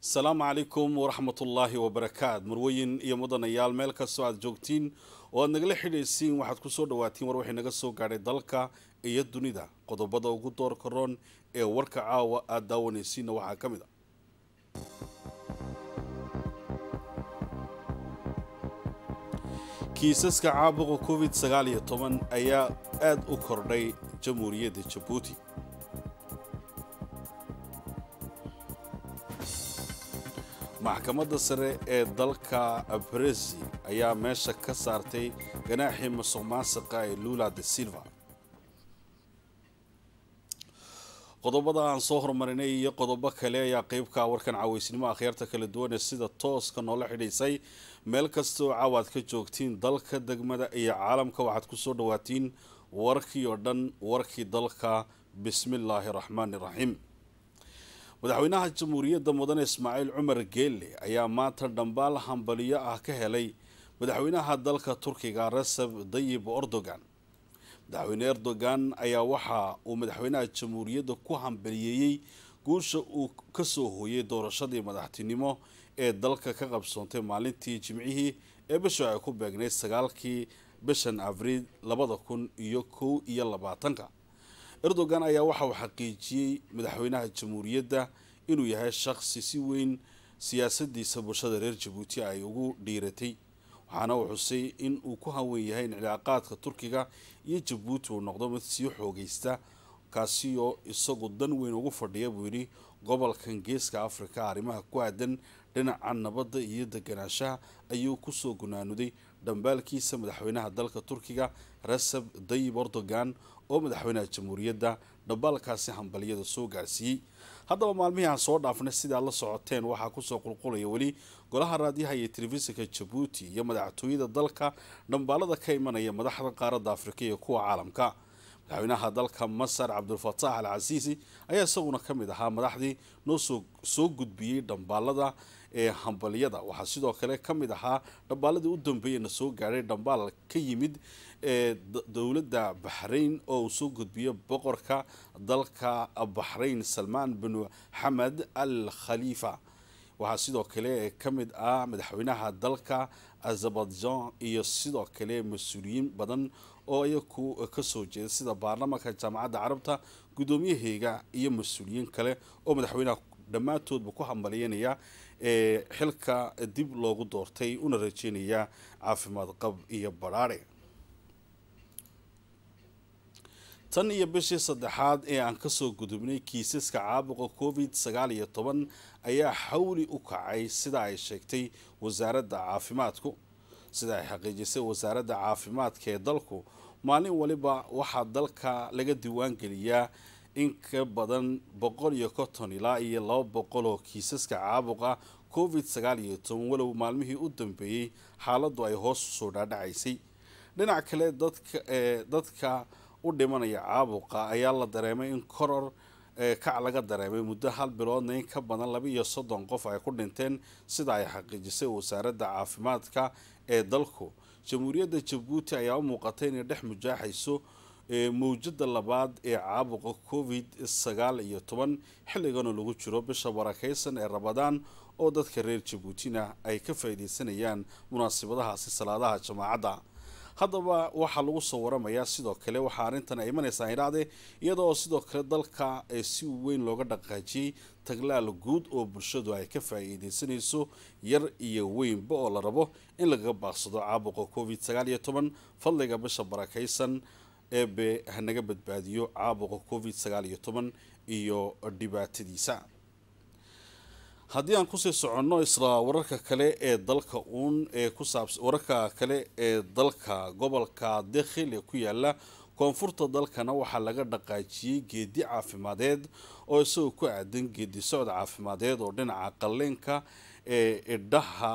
asalaamu calaykum waraxmatullaahi wabarakaat marweyin iyo mudanayaal meel kastoo aad joogtiin oo aad nagala xidhaysiin waxaad kusoo dhawaatiin war waxay naga soo gaadhay dalka iyo dunida qodobada ugu door karoon ee warka caawa aada daawanaysiinna waxaa ka mid a ah. kiisaska caabuqa covid ayaa aada u kordhay jamhuuriyadda jabuuti maxkamadda sare ee dalka brezi ayaa meesha ka saartay ganaaxii musuq maasiqa ee lula de silva qodobada aan soo horumarinay iyo qodobo kale ayaa qeybka ah warkan caweysnimo akhyaarta kala duwan ee sida tooska noola xidhiisay meel kastooo caawa aad ka joogtiin dalka degmada iyo caalamka waxaad kusoo dhawaatiin warkii oo dhan warkii dalka bismillaahi raxmaani raxiim madaxweynaha jamhuuriyadda mudane ismaaciil cumar geelle ayaa maanta dhambaal hambaliyo ah ka helay madaxweynaha dalka turkiga raseb dayib erdogan madaxweyne erdogan ayaa waxa uu madaxweynaha jamhuuriyadda ku hambaliyeeyey guusha uu ka soo hooyay doorashadii madaxtinimo ee dalka ka qabsoontay maalintii jimcihii ee bisha ay ku beegnayd sagaalkii bishan abriil labada kun iyo kow iyo labaatanka erdogan ayaa waxa uu xaqiijiyey madaxweynaha jamhuuriyadda inuu yahay shakhsi si weyn siyaasadiisa bulshada reer jabuuti ay ugu dhiiratay waxaana uu xusay in uu ku hawen yahay in cilaaqaadka turkiga iyo jabuuti uu noqdo mid sii xoogaysta kaasi oo isagu dan weyn ugu fadhiya buu yidhi gobolkan geeska afrika arrimaha ku aadan dhinaca nabadda iyo deganaashaha ayuu kusoo gunaanuday dhambaalkiisa madaxweynaha dalka turkiga reseb dayib erdogan oo madaxweynaha jamhuuriyadda dhambaalkaasi hambalyada soo gaarsiiyey haddaba maalmihii aan soo dhaafnay sidaad la socoteen waxaa kusoo qulqulaya weli golaha raadiyaha iyo telefishinka jabuuti iyo madaxtooyada dalka dhambaalada ka imanaya madaxda qaaradda afrika iyo kuwa caalamka madaxweynaha dalka masar cabdulfataax al casiisi ayaa isaguna ka mid ahaa madaxdii noo soo gudbiyey dhambaalada ee hambalyada waxaa sidoo kale ka mid ahaa dhambaaladii u dambeeyana soo gaadhay dhambaal ka yimid ee dowladda baxrayn oo uu soo gudbiyo boqorka dalka baxrayn salmaan binu xamed al khaliifa waxaa sidoo kale ka mid ah madaxweynaha dalka azerbaijan iyo sidoo kale mas-uuliyiin badan oo iyaku kasoo soo jeeda sida baarlamaanka jaamacadda carabta guddoomiyaheega iyo mas-uuliyiin kale oo madaxweynaha dhammaantoodba ku hambalyanaya ee xilka dib loogu doortay una rajeynayaa caafimaad qab iyo badhaadhe tan iyo bishii saddexaad ee aan kasoo gudubnay kiisaska caabuqa covid sagaal iyo toban ayaa xawli u kacay sida ay sheegtay wasaaradda caafimaadku sida ay xaqiijisay wasaaradda caafimaadka ee dalku maalin waliba waxaa dalka laga diiwaangeliyaa in ka badan boqol iyo konton ilaa iyo laba boqol oo kiisaska caabuqa covid sagaal iyo toban walow maalmihii u dambeeyey xaaladdu ay hoos usoo dhaadhacaysay dhinac kale dadka dadka u dhimanaya caabuqa ayaa la dareemay in koror kac laga dareemay muddo hal biloodna in ka badan laba iyo soddon qof ay ku dhinteen sida ay xaqiijisay wasaaradda caafimaadka ee dalku jamhuuriyadda jabuuti ayaa u muuqatay inay dhex mujaaxayso ee mawjada labaad ee caabuqa covid sagaal iyo toban xilligana lagu jiro bisha barakeysan ee rabadaan oo dadka reer jabuutina ay ka faa'iideysanayaan munaasibadahaasi salaadaha jamaacadda haddaba waxaa lagu soo waramayaa sidoo kale waxaa arrintan ay imanaysaa idhaade iyadoo sidoo kale dalka ee si weyn looga dhaqaajiyey taglaal guud oo bulshadu ay ka faa'iideysanayso yar iyo weynba oo la rabo in laga baaqsado caabuqa covid sagaal iyo toban fadliga bisha barakeysan eebe hanaga badbaadiyo caabuqa covid sagaal iyo toban iyo dhibaatadiisa haddii aan kusii soconno isla wararka kale ee dalka uun ee kusaabs wararka kale ee dalka gobolka dekhil ee ku yaala koonfurta dalkana waxaa laga dhaqaajiyey geedi caafimaadeed oo isagoo ku aadan geedi socod caafimaadeed oo dhinaca qalleenka ee idhaha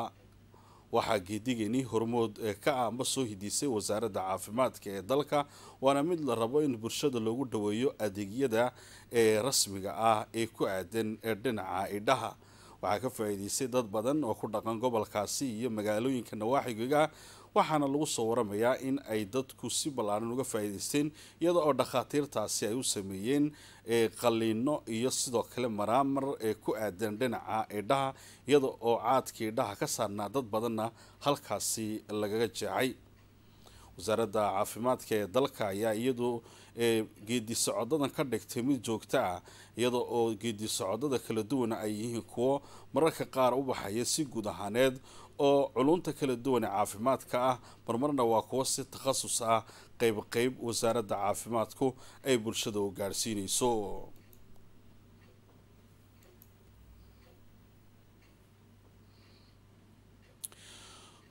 waxaa geedigani hormood ka ah amba soo hidiisay wasaaradda caafimaadka ee dalka waana mid la rabo in bulshada loogu dhoweeyo adeegyada ee rasmiga ah ee ku aadan ee dhinaca idhaha waxaa ka faa'iidaysay dad badan oo ku dhaqan gobolkaasi iyo magaalooyinka nawaaxigaga waxaana lagu soo waramayaa in ay dadku si ballaaran uga faa'iidaysteen iyada oo dhakhaatiirtaasi ay u sameeyeen qaliino iyo sidoo kale maraamar ee ku aadan dhinaca idhaha iyada oo caadkii idhaha ka saarnaa dad badanna halkaasi lagaga jeecay wasaaradda caafimaadka ee dalka ayaa iyadu geedi socodadan ka dhigtay mid joogto ah iyada oo geedi socodada kala duwan ay yihiin kuwo mararka qaar u baxaya si guud ahaaneed oo culunta kala duwan ee caafimaadka ah marmarna waa kuwo si takhasus ah qeyb qeyb wasaaradda caafimaadku ay bulshada u gaadhsiinayso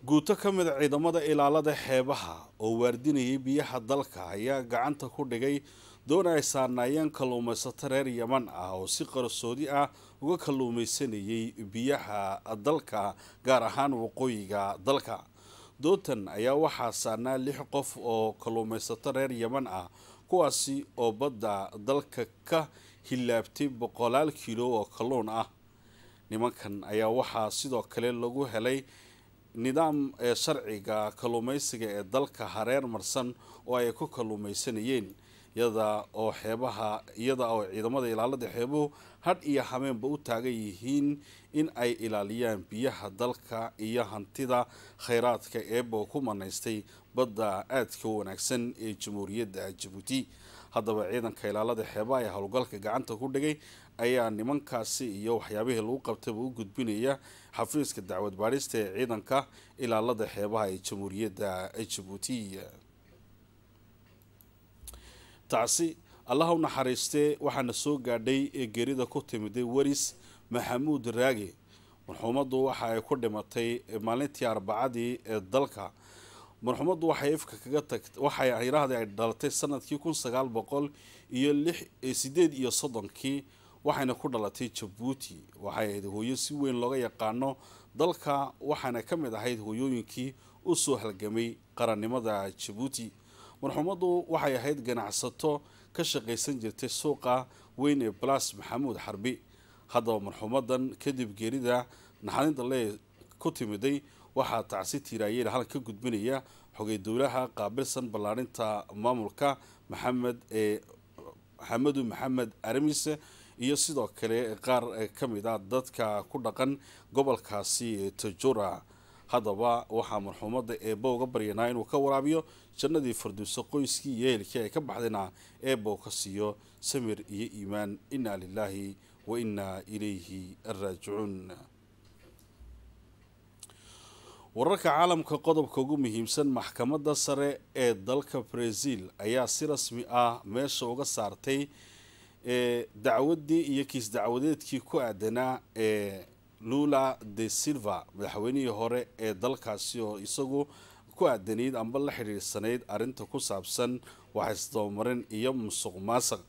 guuto ka mid ah ciidamada ilaalada xeebaha oo waardinayay biyaha dalka ayaa gacanta ku dhigay doonaysaan naayaan kalluumaysato reer yaman ah oo si qarsoodi ah uga kalluumaysanayay biyaha dalka gaar ahaan waqooyiga dalka dootan ayaa waxaa saarnaa lix qof oo kalluumaysato reer yaman ah kuwaasi oo badda dalka ka hilaabtay boqolaal kiilo oo kalluun ah nimankan ayaa waxaa sidoo kale lagu helay nidaam ee sharciga kalluumaysiga ee dalka hareer marsan oo ay ku kalluumaysanayeen iyada oo xeebaha iyada oo ciidamada ilaalada xeebuhu hadh iyo hameenba u taagan yihiin in ay ilaaliyaan biyaha dalka iyo hantida khayraadka eebo ku manaystay badda aadka wanaagsan ee jamhuuriyadda jabuuti haddaba ciidanka ilaalada xeebaha ee howlgalka gacanta ku dhigay ayaa nimankaasi iyo waxyaabihii lagu qabtayba u gudbinaya xafiiska dacwad baadhista ee ciidanka ilaalada xeebaha ee jamhuuriyadda jabuuti taasi allaha u naxariistee waxaana soo gaadhay ee geerida ku timiday weris maxamuud raage marxuumaddu waxa ay ku dhimatay maalintii arbacadii ee dalka marxuumaddu waxay ifka kaga tagt waxay yidhaahda ay dhalatay sanadkii kun sagaal boqol iyo sideed iyo soddonkii waxayna ku dhalatay jabuuti waxay ahayd hooyo si weyn looga yaqaano dalka waxaana ka mid ahayd hooyooyinkii u soo halgamay qarannimada jabuuti warxumaddu waxay ahayd ganacsato ka shaqaysan jirtay suuqa weyn ee balas maxamuud xarbi haddaba marxumadan kadib geerida naxalinta lee ku timiday waxaa tacsi tiiraayeen halkan ka gudbinaya xogay dowlaha qaabilsan ballaarinta maamulka maxamed ee maxamedu maxamed aramise iyo sidoo kale qaar ka mid a ah dadka ku dhaqan gobolkaasi tajura haddaba waxaa marxuumadda eebo uga baryanaa inuu ka waraabiyo jannadii farduuso qoyskii yeelkii ay ka baxdayna eebbo ka siiyo samir iyo iimaan innaa lilaahi wa inaa ileyhi raajicuun wararka caalamka qodobka ugu muhiimsan maxkamadda sare ee dalka brasil ayaa si rasmi ah meesha uga saartay dacwaddii iyo kiis dacwadeedkii ku aadanaa ee lula de silva madaxweynihii hore ee dalkaasi oo isagu ku aadanayd amba la xidhiirsanayd arrinta ku saabsan waxaisdabamarin iyo musuq maasaq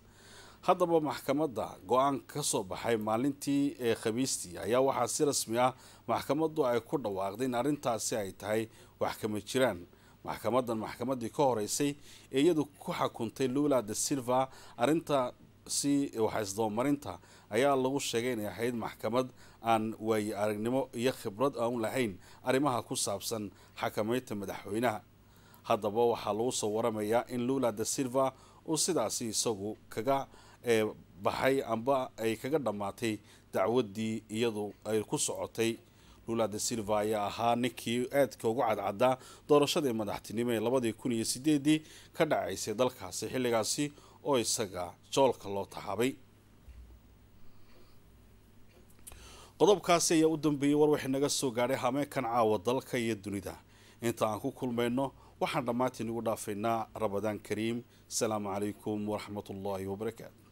haddaba maxkamadda go aan ka soo baxay maalintii ee khamiistii ayaa waxaa si rasmi ah maxkamaddu ay ku dhawaaqday in arrintaasi ay tahay wax kama jiraan maxkamadan maxkamaddii ka horeysay ee iyadu ku xakuntay lula de silva arrinta si waxaisdoomarinta ayaa lagu sheegay inay ahayd maxkamad aan waaye aragnimo iyo khibrad aan lahayn arrimaha ku saabsan xakamaynta madaxweynaha haddaba waxaa lagu soo waramayaa in lula da silva uu sidaasi isagu kaga eh, baxay amba ay kaga dhammaatay dacwaddii iyadu ay ku socotay lula de silva ayaa ahaa ninkii aadka ugu cadcadaa doorashadii madaxtinimo ee labadii kun iyo siddeedii ka dhacaysay dalkaasi xilligaasi oo isaga joolka loo taxaabay qodobkaasi ayaa u dambeeyey war waxay naga soo gaadhay hameenkan caawa dalka iyo dunida inta aan ku kulmayno waxaan dhammaantiin ugu dhaafaynaa ramadaan kariim asalaamu calaykum waraxmatullaahi wabarakaatu